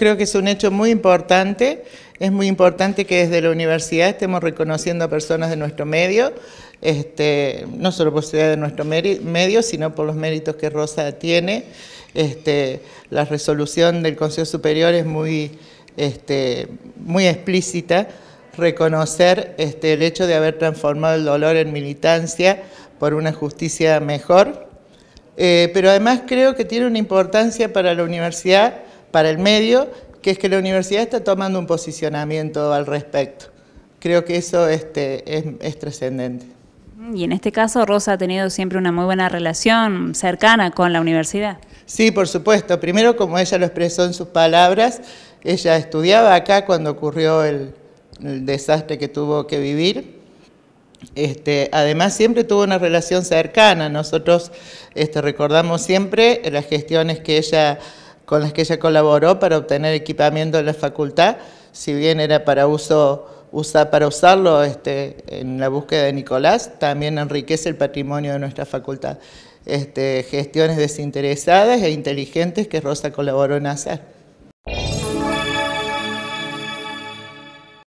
Creo que es un hecho muy importante, es muy importante que desde la universidad estemos reconociendo a personas de nuestro medio, este, no solo por ser de nuestro medio, sino por los méritos que Rosa tiene. Este, la resolución del Consejo Superior es muy, este, muy explícita, reconocer el hecho de haber transformado el dolor en militancia por una justicia mejor, eh, pero además creo que tiene una importancia para la universidad para el medio, que es que la universidad está tomando un posicionamiento al respecto. Creo que eso este, es, trascendente. Mm, y en este caso Rosa ha tenido siempre una muy buena relación cercana con la universidad. Sí, por supuesto. Primero, como ella lo expresó en sus palabras, ella estudiaba acá cuando ocurrió el, desastre que tuvo que vivir. Este, además, siempre tuvo una relación cercana. Nosotros este, recordamos siempre las gestiones que ella con las que ella colaboró para obtener equipamiento de la facultad, si bien era para para usarlo este, en la búsqueda de Nicolás, también enriquece el patrimonio de nuestra facultad. Este, gestiones desinteresadas e inteligentes que Rosa colaboró en hacer.